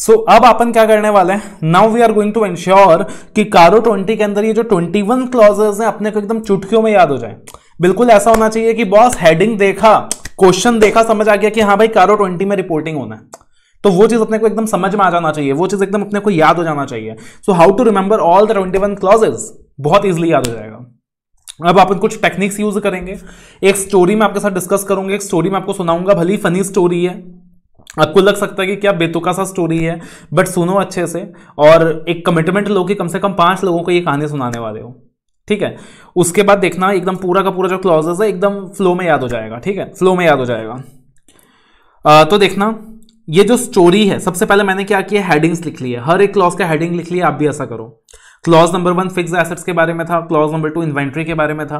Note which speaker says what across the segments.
Speaker 1: सो so, अब अपन क्या करने वाले हैं now we are going to ensure कि कारो ट्वेंटी के अंदर ये जो 21 वन क्लॉजेस हैं अपने को एकदम चुटकियों में याद हो जाए बिल्कुल ऐसा होना चाहिए कि बॉस हेडिंग देखा क्वेश्चन देखा समझ आ गया कि हाँ भाई कारो ट्वेंटी में रिपोर्टिंग होना है तो वो चीज़ अपने को एकदम समझ में आ जाना चाहिए वो चीज़ एकदम अपने को याद हो जाना चाहिए so how to remember all the twenty one बहुत ईजिली याद हो जाएगा अब अपन कुछ टेक्निक्स यूज करेंगे एक स्टोरी में आपके साथ डिस्कस करूंगा एक स्टोरी में आपको सुनाऊंगा भली फनी स्टोरी है आपको लग सकता है कि क्या बेतुका सा स्टोरी है बट सुनो अच्छे से और एक कमिटमेंट लो कि कम से कम पांच लोगों को ये कहानी सुनाने वाले हो ठीक है उसके बाद देखना एकदम पूरा का पूरा जो क्लॉजेस है एकदम फ्लो में याद हो जाएगा ठीक है फ्लो में याद हो जाएगा आ, तो देखना ये जो स्टोरी है सबसे पहले मैंने क्या किया हेडिंग्स लिख ली है हर एक क्लॉज का हेडिंग लिख लिया आप भी ऐसा करो clause number one fix assets के बारे में था क्लॉज नंबर टू इन्वेंट्री के बारे में था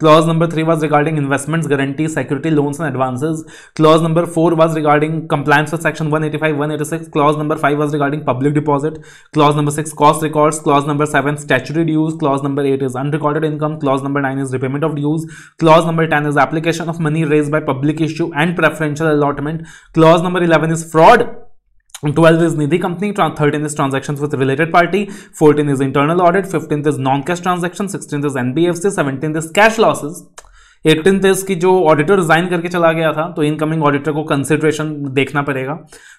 Speaker 1: clause number three was regarding investments guarantee security loans and advances clause number four was regarding compliance with section 185 186 clause number five was regarding public deposit clause number six cost records clause number seven statutory dues clause number eight is unrecorded income clause number nine is repayment of dues clause number ten is application of money raise by public issue and preferential allotment clause number eleven is fraud 12 is Nidhi company, 13 is transactions with related party, 14 is internal audit, 15th is non-cash transaction, 16th is NBFC, 17th is cash losses. Eighteen तेज की जो auditor resign करके चला गया था तो incoming auditor को consideration देखना पड़ेगा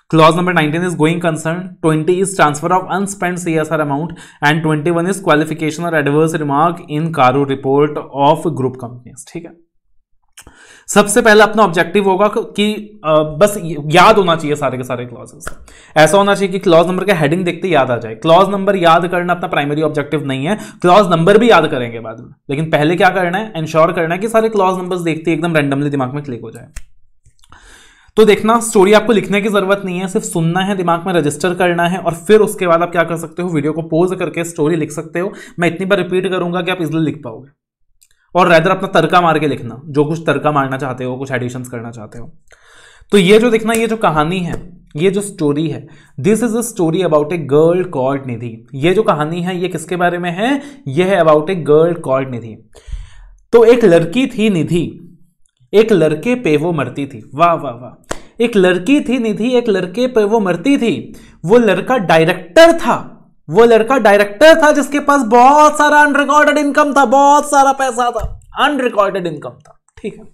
Speaker 1: clause number 19 is going concern 20 is transfer of unspent C S R amount and 21 is qualification और adverse remark in CARO report of group companies ठीक है सबसे पहला अपना ऑब्जेक्टिव होगा कि बस याद होना चाहिए सारे के सारे क्लॉजेस ऐसा होना चाहिए कि क्लॉज नंबर का हेडिंग देखते याद आ जाए क्लॉज नंबर याद करना अपना प्राइमरी ऑब्जेक्टिव नहीं है क्लॉज नंबर भी याद करेंगे बाद में लेकिन पहले क्या करना है इंश्योर करना है कि सारे क्लॉज नंबर देखते एकदम रैंडमली दिमाग में क्लिक हो जाए तो देखना स्टोरी आपको लिखने की जरूरत नहीं है सिर्फ सुनना है दिमाग में रजिस्टर करना है और फिर उसके बाद आप क्या कर सकते हो वीडियो को पोज करके स्टोरी लिख सकते हो मैं इतनी बार रिपीट करूंगा कि आप इजली लिख पाओगे और रैदर अपना तरका मार के लिखना जो कुछ तरका मारना चाहते हो कुछ एडिशंस करना चाहते हो तो ये जो दिखना ये जो कहानी है ये जो स्टोरी है this is a story about a girl called Nidhi ये जो कहानी है ये किसके बारे में है ये है about a girl called Nidhi तो एक लड़की थी निधि एक लड़के पे वो मरती थी वाह वाह वाह एक लड़की थी निधि एक लड़के पे वो मरती थी वो लड़का डायरेक्टर था वो लड़का डायरेक्टर था जिसके पास बहुत सारा अनरिकॉर्डेड इनकम था बहुत सारा पैसा था अनरिकॉर्डेड इनकम था ठीक है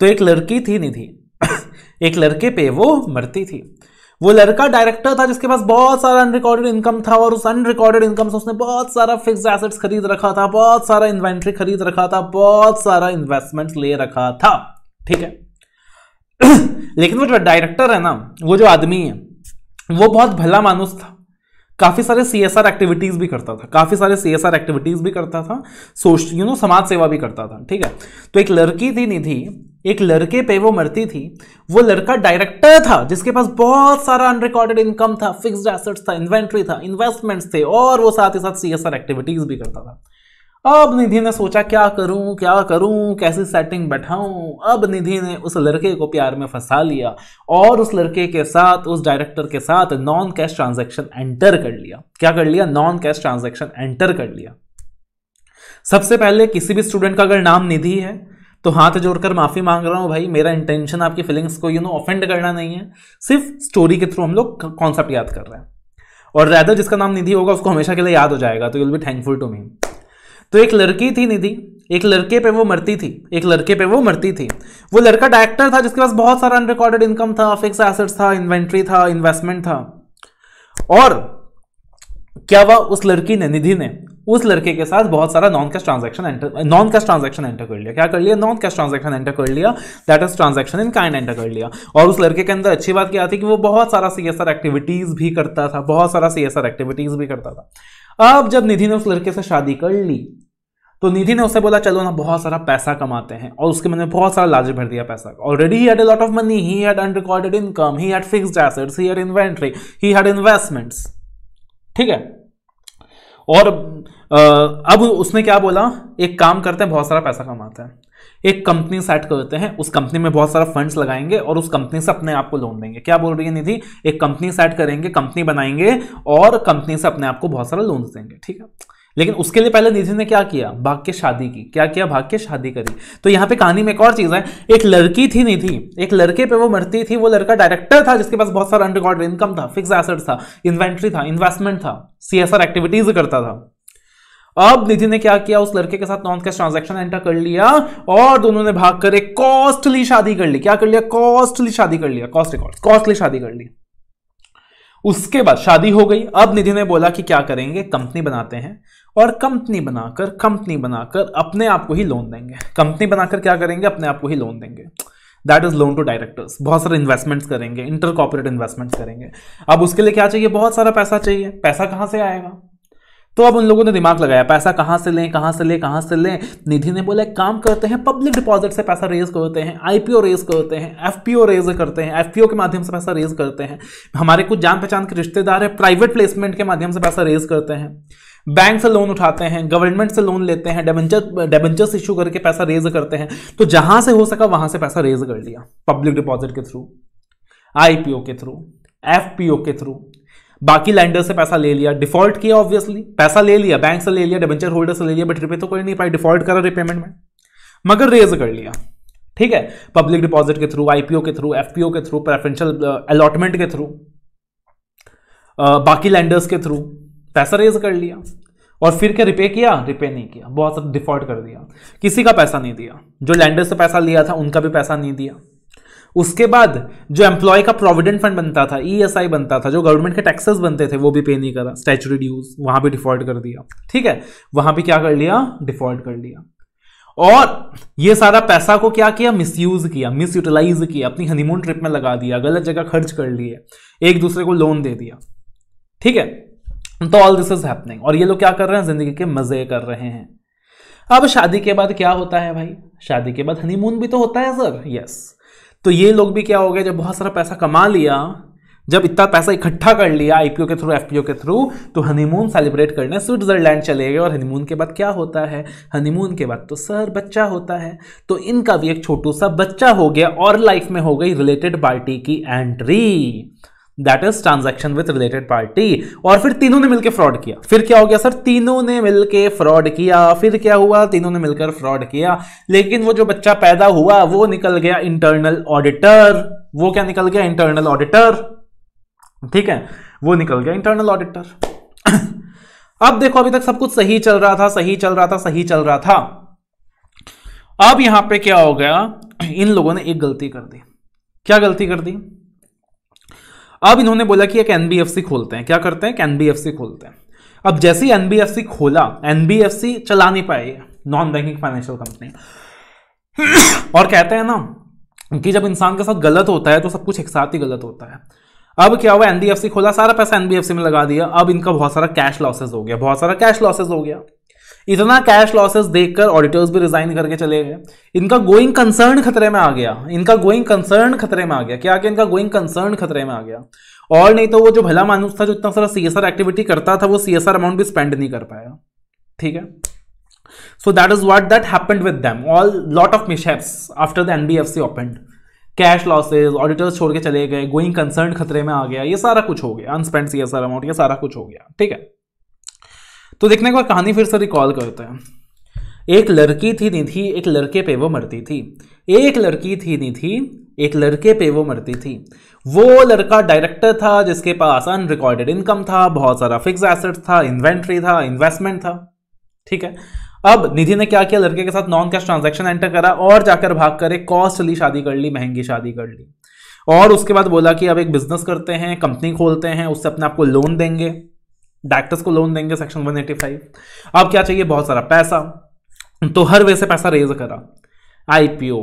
Speaker 1: तो एक लड़की थी निधि एक लड़के पे वो मरती थी वो लड़का डायरेक्टर था जिसके पास बहुत सारा अनरिकॉर्डेड इनकम था और उस अनरिकॉर्डेड इनकम से उसने बहुत सारा फिक्स एसेट्स खरीद रखा था बहुत सारा इन्वेंट्री खरीद रखा था बहुत सारा इन्वेस्टमेंट ले रखा था ठीक है लेकिन वो जो डायरेक्टर है ना वो जो आदमी है वो बहुत भला मानुस था काफ़ी सारे सी एस आर एक्टिविटीज़ भी करता था काफ़ी सारे सी एस आर एक्टिविटीज़ भी करता था सोश यू नो समाज सेवा भी करता था ठीक है तो एक लड़की थी निधि एक लड़के पे वो मरती थी वो लड़का डायरेक्टर था जिसके पास बहुत सारा अनरिकॉर्डेड इनकम था फिक्स्ड एसेट्स था इन्वेंट्री था इन्वेस्टमेंट्स थे और वो साथ ही साथ सी एस आर एक्टिविटीज़ भी करता था अब निधि ने सोचा क्या करूं क्या करूं कैसी सेटिंग बैठाऊं अब निधि ने उस लड़के को प्यार में फंसा लिया और उस लड़के के साथ उस डायरेक्टर के साथ नॉन कैश ट्रांजैक्शन एंटर कर लिया क्या कर लिया नॉन कैश ट्रांजैक्शन एंटर कर लिया सबसे पहले किसी भी स्टूडेंट का अगर नाम निधि है तो हाथ जोड़कर माफ़ी मांग रहा हूँ भाई मेरा इंटेंशन आपकी फीलिंग्स को यू नो ऑफेंड करना नहीं है सिर्फ स्टोरी के थ्रू हम लोग कॉन्सेप्ट याद कर रहे हैं और रैदर जिसका नाम निधि होगा उसको हमेशा के लिए याद हो जाएगा तो you'll be thankful to me तो एक लड़की थी निधि एक लड़के पे वो मरती थी एक लड़के पे वो मरती थी वो लड़का डायरेक्टर था जिसके पास बहुत सारा अनरिकॉर्डेड इनकम था फिक्स एसेट्स था इन्वेंट्री था इन्वेस्टमेंट था और क्या हुआ उस लड़की ने निधि ने उस लड़के के साथ बहुत सारा non cash transaction enter non cash transaction enter कर लिया क्या कर लिया नॉन कैश ट्रांजेक्शन एंटर कर लिया that is transaction in kind enter कर लिया और उस लड़के के अंदर अच्छी बात क्या थी कि वो बहुत सारा सी एक्टिविटीज़ भी करता था बहुत सारा सी एक्टिविटीज़ भी करता था अब जब निधि ने उस लड़के से शादी कर ली तो निधि ने उसे बोला चलो ना बहुत सारा पैसा कमाते हैं और उसके मन में बहुत सारा लालच भर दिया पैसा already he had lot of money he had unrecorded income he had fixed assets he had inventory he had investments ठीक है और अब उसने क्या बोला एक काम करते हैं बहुत सारा पैसा कमाते हैं एक कंपनी सेट करते हैं उस कंपनी में बहुत सारा फंड्स लगाएंगे और उस कंपनी से अपने आप को लोन देंगे क्या बोल रही है निधि एक कंपनी सेट करेंगे कंपनी बनाएंगे और कंपनी से अपने आप को बहुत सारा लोन देंगे ठीक है लेकिन उसके लिए पहले निधि ने क्या किया भाग्य शादी की क्या किया भाग्य शादी करी तो यहाँ पे कहानी में एक और चीज़ है एक लड़की थी निधि एक लड़के पे वो मरती थी वो लड़का डायरेक्टर था जिसके पास बहुत सारा अनरिकॉर्डेड इनकम था फिक्स एसेट था इन्वेंट्री था इन्वेस्टमेंट था सीएसआर एक्टिविटीज करता था अब निधि ने क्या किया उस लड़के के साथ नॉन कैश ट्रांजेक्शन एंटर कर लिया और दोनों ने भाग कर एक कॉस्टली शादी कर ली क्या कर लिया कॉस्टली शादी कर लिया कॉस्ट रिकॉर्ड कॉस्टली शादी कर ली उसके बाद शादी हो गई अब निधि ने बोला कि क्या करेंगे कंपनी बनाते हैं और कंपनी बनाकर कंपनी बनाकर अपने आप को ही लोन देंगे कंपनी बनाकर क्या करेंगे अपने आप को ही लोन देंगे that is loan to directors बहुत सारे इन्वेस्टमेंट्स करेंगे इंटर कॉपरेट इन्वेस्टमेंट्स करेंगे अब उसके लिए क्या चाहिए बहुत सारा पैसा चाहिए पैसा कहाँ से आएगा तो अब उन लोगों ने दिमाग लगाया पैसा कहाँ से लें कहाँ से लें कहाँ से लें निधि ने बोला काम करते हैं पब्लिक डिपॉजिट से पैसा रेज करते हैं आईपीओ रेज करते हैं एफपीओ रेज करते हैं एफपीओ के माध्यम से पैसा रेज करते हैं हमारे कुछ जान पहचान के रिश्तेदार हैं प्राइवेट प्लेसमेंट के माध्यम से पैसा रेज करते हैं बैंक से लोन उठाते हैं गवर्नमेंट से लोन लेते हैं डेबेंचर डेबेंचर्स इशू करके पैसा रेज करते हैं तो जहां से हो सका वहां से पैसा रेज कर लिया पब्लिक डिपॉजिट के थ्रू आईपीओ के थ्रू एफपीओ के थ्रू बाकी लैंडर से पैसा ले लिया डिफॉल्ट किया ऑब्वियसली पैसा ले लिया बैंक से ले लिया डिवेंचर होल्डर से ले लिया बट रिपे तो कोई नहीं पाई डिफॉल्ट करा रिपेमेंट में मगर रेज कर लिया ठीक है पब्लिक डिपॉजिट के थ्रू आईपीओ के थ्रू एफपीओ के थ्रू प्रेफरेंशियल अलॉटमेंट के थ्रू uh, बाकी लैंडर्स के थ्रू पैसा रेज कर लिया और फिर क्या रिपे किया रिपे नहीं किया बहुत सब डिफॉल्ट कर दिया किसी का पैसा नहीं दिया जो लैंडर से पैसा लिया था उनका भी पैसा नहीं दिया उसके बाद जो एम्प्लॉय का प्रोविडेंट फंड बनता था ई e बनता था जो गवर्नमेंट के टैक्सेस बनते थे वो भी पे नहीं करा स्टैचुरी ड्यूज वहां भी डिफॉल्ट कर दिया ठीक है वहां भी क्या कर लिया डिफॉल्ट कर लिया और ये सारा पैसा को क्या किया मिस किया मिस किया अपनी हनीमून ट्रिप में लगा दिया गलत जगह खर्च कर लिए एक दूसरे को लोन दे दिया ठीक है तो ऑल दिस इज हैपनिंग और ये लोग क्या कर रहे हैं जिंदगी के मजे कर रहे हैं अब शादी के बाद क्या होता है भाई शादी के बाद हनीमून भी तो होता है सर यस तो ये लोग भी क्या हो गया जब बहुत सारा पैसा कमा लिया जब इतना पैसा इकट्ठा कर लिया आईपीओ के थ्रू एफपीओ के थ्रू तो हनीमून सेलिब्रेट करने स्विट्जरलैंड चले गए और हनीमून के बाद क्या होता है हनीमून के बाद तो सर बच्चा होता है तो इनका भी एक छोटू सा बच्चा हो गया और लाइफ में हो गई रिलेटेड पार्टी की entry that is transaction with related party और फिर तीनों ने मिलकर फ्रॉड किया फिर क्या हो गया सर तीनों ने मिलकर फ्रॉड किया फिर क्या हुआ तीनों ने मिलकर फ्रॉड किया लेकिन वो जो बच्चा पैदा हुआ वो निकल गया इंटरनल ऑडिटर वो क्या निकल गया इंटरनल ऑडिटर ठीक है वो निकल गया इंटरनल ऑडिटर अब देखो अभी तक सब कुछ सही चल रहा था सही चल रहा था सही चल रहा था अब यहां पे क्या हो गया इन लोगों ने एक गलती कर दी क्या गलती कर दी अब इन्होंने बोला कि एक एनबीएफसी खोलते हैं क्या करते हैं एनबीएफसी खोलते हैं अब जैसे ही एनबीएफसी खोला एनबीएफसी चला नहीं पाए नॉन बैंकिंग फाइनेंशियल कंपनी और कहते हैं ना कि जब इंसान के साथ गलत होता है तो सब कुछ एक साथ ही गलत होता है अब क्या हुआ एनबीएफसी खोला सारा पैसा एनबीएफसी में लगा दिया अब इनका बहुत सारा कैश लॉसेज हो गया बहुत सारा कैश लॉसेज हो गया इतना कैश लॉसेस देखकर ऑडिटर्स भी रिजाइन करके चले गए इनका गोइंग कंसर्न खतरे में आ गया इनका गोइंग कंसर्न खतरे में आ गया क्या इनका गोइंग कंसर्न खतरे में आ गया और नहीं तो वो जो भला मानूस था जो इतना सारा सी एक्टिविटी करता था वो सी अमाउंट भी स्पेंड नहीं कर पाया ठीक है so that is what that happened with them all lot of mishaps after the N B F C opened cash losses auditors छोड़ के चले गए गोइंग कंसर्न खतरे में आ गया ये सारा कुछ हो गया unspent C S R amount ये सारा कुछ हो गया ठीक है तो देखने के बाद कहानी फिर से रिकॉल करते हैं एक लड़की थी निधि एक लड़के पे वो मरती थी एक लड़की थी निधि एक लड़के पे वो मरती थी वो लड़का डायरेक्टर था जिसके पास अनरिकॉर्डेड इनकम था बहुत सारा फिक्स एसेट था इन्वेंट्री था इन्वेस्टमेंट था ठीक है अब निधि ने क्या किया लड़के के साथ नॉन कैश ट्रांजेक्शन एंटर करा और जाकर भाग कर एक कॉस्टली शादी कर ली महंगी शादी कर ली और उसके बाद बोला कि अब एक बिजनेस करते हैं कंपनी खोलते हैं उससे अपने आपको लोन देंगे डायरेक्टर्स को लोन देंगे सेक्शन 185 अब क्या चाहिए बहुत सारा पैसा तो हर वे से पैसा रेज करा IPO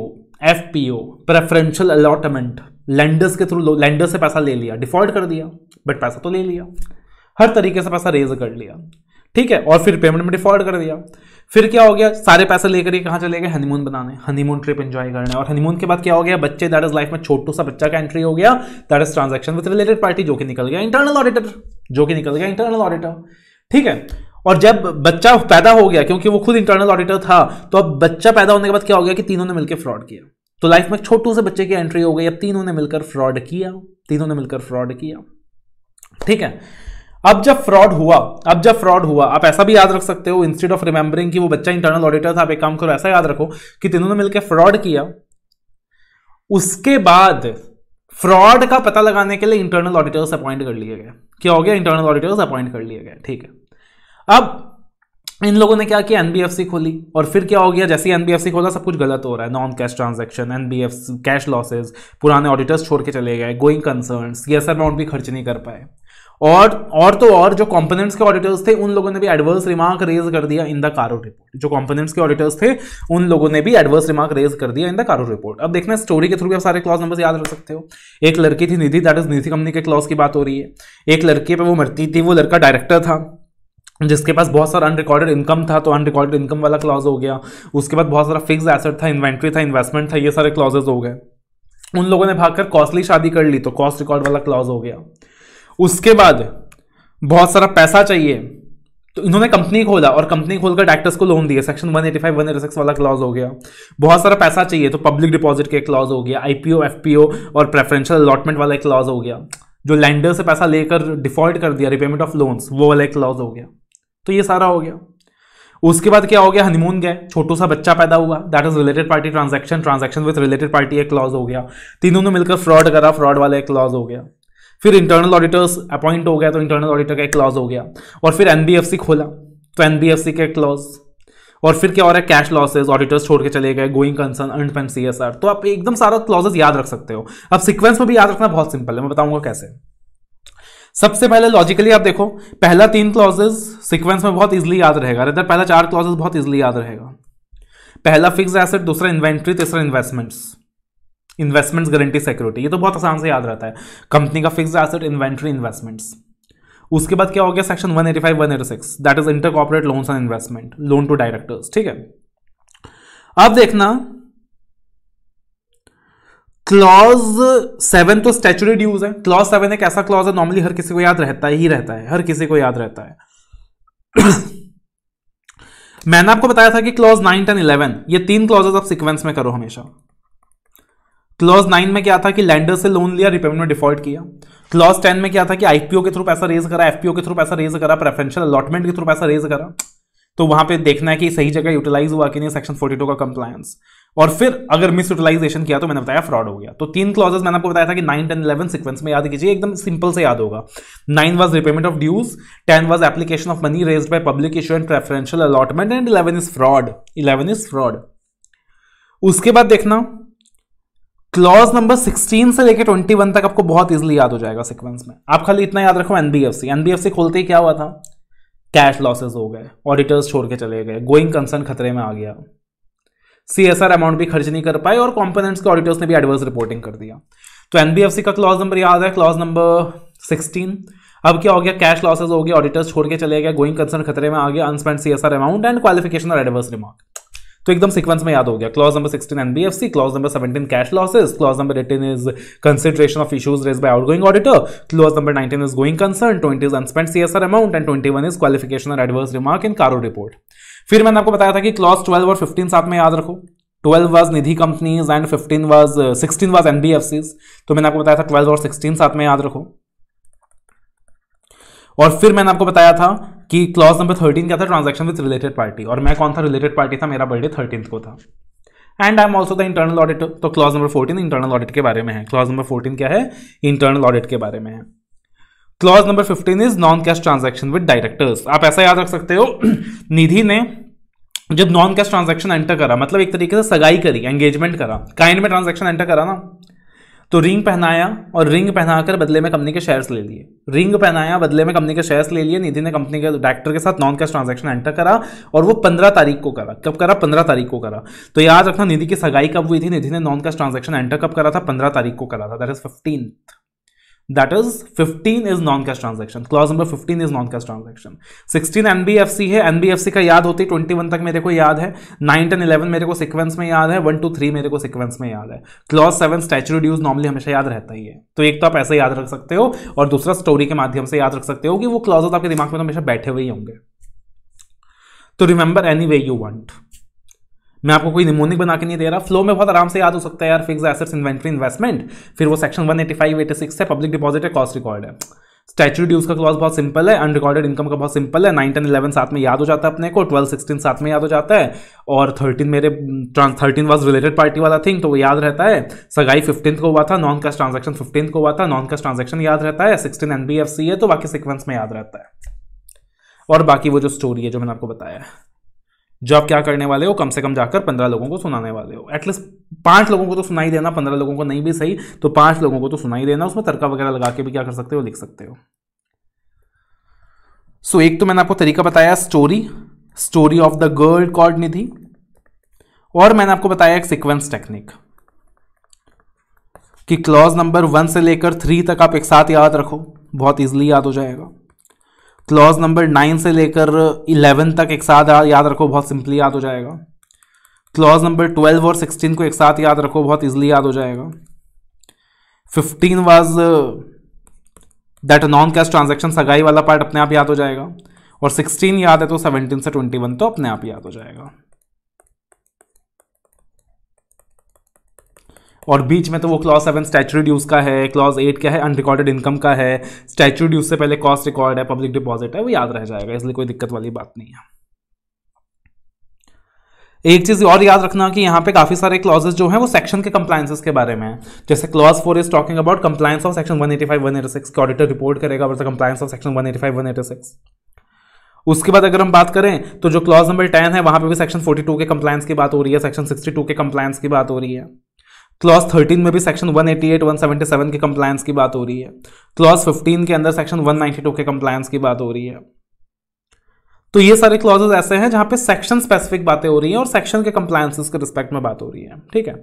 Speaker 1: FPO preferential allotment lenders के थ्रू लैंडर्स से पैसा ले लिया डिफॉल्ट कर दिया बट पैसा तो ले लिया हर तरीके से पैसा रेज कर लिया ठीक है और फिर पेमेंट में डिफॉल्ट कर दिया फिर क्या हो गया सारे पैसे लेकर ये कहाँ चले गए हनीमून बनाने हनीमून ट्रिप एंजॉय करने और हनीमून के बाद क्या हो गया बच्चे दैट इज लाइफ में छोटू सा बच्चा का एंट्री हो गया that is transaction with related party जो कि निकल गया इंटरनल ऑडिटर जो कि निकल गया इंटरनल ऑडिटर ठीक है और जब बच्चा पैदा हो गया क्योंकि वो खुद इंटरनल ऑडिटर था तो अब बच्चा पैदा होने के बाद क्या हो गया कि तीनों ने मिलकर फ्रॉड किया तो लाइफ में छोटू से बच्चे की एंट्री हो गई अब तीनों ने मिलकर फ्रॉड किया तीनों ने मिलकर फ्रॉड किया ठीक है अब जब फ्रॉड हुआ अब जब फ्रॉड हुआ आप ऐसा भी याद रख सकते हो इंस्टेड ऑफ रिमेंबरिंग कि वो बच्चा इंटरनल ऑडिटर था आप एक काम करो ऐसा याद रखो कि तीनों ने मिलकर फ्रॉड किया उसके बाद फ्रॉड का पता लगाने के लिए इंटरनल ऑडिटर्स अपॉइंट कर लिए गए क्या हो गया इंटरनल ऑडिटर्स अपॉइंट कर लिए गए ठीक है अब इन लोगों ने क्या किया एनबीएफसी खोली और फिर क्या हो गया जैसे ही एनबीएफसी खोला सब कुछ गलत हो रहा है non cash transaction NBF cash losses पुराने ऑडिटर्स छोड़ के चले गए गोइंग कंसर्न सीएसआर अमाउंट भी खर्च नहीं कर पाए और और तो और जो कंपोनेंट्स के ऑडिटर्स थे उन लोगों ने भी एडवर्स रिमार्क रेज कर दिया इन द कारो रिपोर्ट जो कंपोनेंट्स के ऑडिटर्स थे उन लोगों ने भी एडवर्स रिमार्क रेज कर दिया इन द कारो रिपोर्ट अब देखना स्टोरी के थ्रू भी आप सारे क्लॉज नंबर याद रख सकते हो एक लड़की थी Nidhi that is Nidhi company के क्लॉज की बात हो रही है एक लड़की पर वो मरती थी वो लड़का डायरेक्टर था जिसके पास बहुत सारा अनरिकॉर्डेड इनकम था तो अनरिकॉर्डेड इनकम वाला क्लॉज हो गया उसके बाद बहुत सारा फिक्स एसेट था इन्वेंट्री था इन्वेस्टमेंट था ये सारे क्लॉजेज हो गए उन लोगों ने भागकर कॉस्टली शादी कर ली तो कॉस्ट रिकॉर्ड वाला क्लॉज हो गया उसके बाद बहुत सारा पैसा चाहिए तो इन्होंने कंपनी खोला और कंपनी खोलकर डायरेक्टर्स को लोन दिया सेक्शन 185 186 वाला क्लॉज हो गया बहुत सारा पैसा चाहिए तो पब्लिक डिपॉजिट के क्लॉज हो गया आईपीओ एफपीओ और प्रेफरेंशियल अलॉटमेंट वाला एक क्लॉज हो गया जो लैंडर से पैसा लेकर डिफॉल्ट कर दिया रिपेमेंट ऑफ लोन्स वो वाला एक क्लॉज हो गया तो ये सारा हो गया उसके बाद क्या हो गया हनीमून गए छोटू सा बच्चा पैदा हुआ that is related party transaction transaction with related party एक क्लॉज हो गया तीनों ने मिलकर फ्रॉड करा फ्रॉड वाला एक क्लॉज हो गया फिर इंटरनल ऑडिटर्स अपॉइंट हो गया तो इंटरनल ऑडिटर का एक क्लॉज हो गया और फिर एनबीएफसी खोला तो एनबीएफसी का क्लॉज और फिर क्या हो रहा है कैश लॉसेज ऑडिटर्स छोड़ के चले गए गोइंग कंसर्न अर्न पेन सी तो आप एकदम सारा क्लॉजेस याद रख सकते हो अब सिक्वेंस में भी याद रखना बहुत सिंपल है मैं बताऊंगा कैसे सबसे पहले लॉजिकली आप देखो पहला तीन क्लॉजेस सिक्वेंस में बहुत इजिली याद रहेगा इधर पहला चार क्लॉजेज बहुत इजिली याद रहेगा पहला फिक्स एसेट दूसरा इन्वेंट्री तीसरा इन्वेस्टमेंट्स इन्वेस्टमेंट्स गारंटी सिक्योरिटी ये तो बहुत आसान से याद रहता है कंपनी का फिक्स एसेट इन्वेंट्री इन्वेस्टमेंट्स उसके बाद क्या हो गया section 185 186 that is inter corporate loans and investment loan to directors ठीक है अब देखना क्लॉज सेवन तो स्टेचुरी ड्यूज है क्लॉज सेवन एक ऐसा क्लॉज है नॉर्मली हर किसी को याद रहता ही रहता है हर किसी को याद रहता है मैंने आपको बताया था कि क्लॉज नाइन टेन इलेवन ये तीन क्लॉजेस आप सीक्वेंस में करो हमेशा क्लॉज नाइन में क्या था कि लैंडर से लोन लिया रिपेमेंट में डिफॉल्ट किया क्लॉज टेन में क्या था कि आईपीओ के थ्रू पैसा रेज करा एफपीओ के थ्रू पैसा रेज करा प्रेफरेंशियल अलॉटमेंट के थ्रू पैसा रेज करा तो वहां पे देखना है कि सही जगह यूटिलाइज हुआ कि नहीं सेक्शन फोर्टी का कंप्लायंस और फिर अगर मिस यूटिलाइजेशन किया तो मैंने बताया फ्रॉड हो गया तो तीन क्लॉजेस मैंने आपको बताया था कि नाइन टेन इलेवन सिक्वेंस में याद कीजिए एकदम सिंपल से याद होगा nine was repayment of dues ten was application of money raise by public issue and preferential allotment and eleven is fraud eleven is fraud उसके बाद देखना क्लॉज नंबर 16 से लेकर 21 तक आपको बहुत इजीली याद हो जाएगा सीक्वेंस में आप खाली इतना याद रखो एनबीएफसी एनबीएफसी खोलते ही क्या हुआ था कैश लॉसेस हो गए ऑडिटर्स छोड़ के चले गए गोइंग कंसर्न खतरे में आ गया सी एस आर अमाउंट भी खर्च नहीं कर पाए और कॉम्पोनेंट्स के ऑडिटर्स ने भी एडवर्स रिपोर्टिंग कर दिया तो एनबीएफसी का क्लॉज नंबर याद है क्लॉज नंबर सिक्सटीन अब क्या हो गया कैश लॉसेज हो गया ऑडिटर्स छोड़ के चले गए गोइंग कंसर्न खतरे में आ गया unspent C S R amount and qualification और एडवर्स रिमार्क तो एकदम सीक्वेंस में याद हो गया clause number sixteen NBFC clause number seventeen cash losses clause number eighteen is consideration of issues raise by outgoing auditor clause number nineteen is going concern twenty is unspent CSR amount and twenty one is qualification और adverse remark in CARO report फिर मैंने आपको बताया था कि clause twelve और fifteen साथ में याद रखो twelve was Nidhi companies and 15 was 16 was NBFCs तो मैंने आपको बताया था ट्वेल्व और सिक्सटीन साथ में याद रखो और फिर मैंने आपको बताया था कि क्लॉज नंबर थर्टीन क्या था ट्रांजेक्शन विद रिलेटेड पार्टी और मैं कौन था रिलेटेड पार्टी था मेरा बर्थडे थर्टीन को था and I am also the internal audit तो clause number fourteen internal audit के बारे में है क्लॉज नंबर फोर्टीन क्या है इंटरनल ऑडिट के बारे में है clause number fifteen is non cash transaction with directors आप ऐसा याद रख सकते हो निधि ने जब नॉन कैश ट्रांजेक्शन एंटर करा मतलब एक तरीके से सगाई करी एंगेजमेंट करा काइंड में ट्रांजेक्शन एंटर करा ना तो रिंग पहनाया और रिंग पहनाकर बदले में कंपनी के शेयर्स ले लिए रिंग पहनाया बदले में कंपनी के शेयर्स ले लिए निधि ने कंपनी के डायरेक्टर के साथ नॉन कैश ट्रांजैक्शन एंटर करा और वो पंद्रह तारीख को करा कब करा पंद्रह तारीख को करा तो याद रखना निधि की सगाई कब हुई थी निधि ने नॉन कैश ट्रांजेक्शन एंटर कब करा था पंद्रह तारीख को करा था that is fifteen that is 15 is non cash transaction clause number 15 is non cash transaction 16 NBFC है एनबीएफसी का याद होती है 21 तक मेरे को याद है 9 एंड 11 मेरे को सिक्वेंस में याद है 1 टू 3 मेरे को सिक्वेंस में याद है क्लॉज 7 स्टैचू ड्यूज नॉर्मली हमेशा याद रहता ही है तो एक तो आप ऐसे याद रख सकते हो और दूसरा स्टोरी के माध्यम से याद रख सकते हो कि वो क्लॉज आपके दिमाग में तो हमेशा बैठे हुए ही होंगे तो remember anyway you want मैं आपको कोई निमोनिक बना के नहीं दे रहा फ्लो में बहुत आराम से याद हो सकता है यार फिक्स एसेट्स इन्वेंट्री इन्वेस्टमेंट फिर वो section one eighty five eighty six है पब्लिक डिपॉजिट है कॉस्ट रिकॉर्ड है स्टैचू ड्यूज का क्लॉज बहुत सिंपल है अनरिकॉर्डेड इनकम का बहुत सिंपल है नाइन टेन इलेवन साथ में याद हो जाता है अपने को ट्वेल्व सिक्सटीन साथ में याद हो जाता है और थर्टीन मेरे थर्टीन वॉज रिलेटेड पार्टी वाला थिंग तो वो याद रहता है सगाई फिफ्टीन को हुआ था नॉन कैश ट्रांजेक्शन फिफ्टीन को हुआ था नॉन कैश ट्रांजेक्शन याद रहता है सिक्सटीन एन है तो बाकी सिक्वेंस में याद रहता है और बाकी वो जो स्टोरी है जो मैंने आपको बताया है जो आप क्या करने वाले हो कम से कम जाकर पंद्रह लोगों को सुनाने वाले हो एटलीस्ट पांच लोगों को तो सुनाई देना पंद्रह लोगों को नहीं भी सही तो पांच लोगों को तो सुनाई देना उसमें तड़का वगैरह लगा के भी क्या कर सकते हो लिख सकते हो सो so, एक तो मैंने आपको तरीका बताया story story of the girl called Nidhi और मैंने आपको बताया एक सिक्वेंस टेक्निक कि क्लॉज नंबर वन से लेकर थ्री तक आप एक साथ याद रखो बहुत ईजिली याद हो जाएगा क्लॉज नंबर नाइन से लेकर इलेवन तक एक साथ याद रखो बहुत सिंपली याद हो जाएगा क्लॉज नंबर ट्वेल्व और सिक्सटीन को एक साथ याद रखो बहुत ईजिली याद हो जाएगा fifteen was that non cash transaction सगाई वाला पार्ट अपने आप याद हो जाएगा और सिक्सटीन याद है तो सेवनटीन से ट्वेंटी वन तो अपने आप याद हो जाएगा और बीच में तो वो क्लॉज सेवन स्टैचू ड्यूज का है क्लॉज एट क्या है अनरिकॉर्डेड इनकम का है स्टैचू ड्यूज से पहले कॉस्ट रिकॉर्ड है पब्लिक डिपॉजिट है वो याद रह जाएगा इसलिए कोई दिक्कत वाली बात नहीं है एक चीज़ और याद रखना कि यहाँ पे काफ़ी सारे क्लॉजेस जो हैं वो सेक्शन के कंप्लाइंसेस के बारे में हैं जैसे clause four is talking about compliance of section 185 186 के ऑडिटर रिपोर्ट करेगा वर्स ऑफ सेक्शन 185 186 उसके बाद अगर हम बात करें तो जो क्लॉज नंबर टेन है वहां पे भी सेक्शन फोर्टी के कंप्लाइंस की बात हो रही है सेक्शन सिक्सटी के कंप्लाइंस की बात हो रही है क्लॉज 13 में भी सेक्शन 188, 177 के कंप्लायंस की बात हो रही है क्लॉज 15 के अंदर सेक्शन 192 के कंप्लायंस की बात हो रही है तो ये सारे क्लॉजेस ऐसे हैं जहां पे सेक्शन स्पेसिफिक बातें हो रही हैं और सेक्शन के कंप्लायंसेस के रिस्पेक्ट में बात हो रही है ठीक है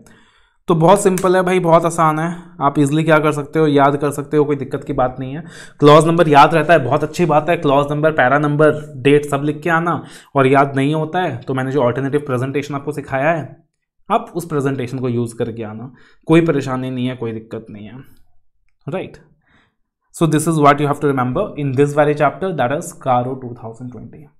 Speaker 1: तो बहुत सिंपल है भाई बहुत आसान है आप इजिली क्या कर सकते हो याद कर सकते हो कोई दिक्कत की बात नहीं है क्लॉज नंबर याद रहता है बहुत अच्छी बात है clause number para number date सब लिख के आना और याद नहीं होता है तो मैंने जो ऑल्टरनेटिव प्रेजेंटेशन आपको सिखाया है आप उस प्रेजेंटेशन को यूज़ करके आना कोई परेशानी नहीं है कोई दिक्कत नहीं है right so this is what you have to remember in this very chapter that is CARO 2020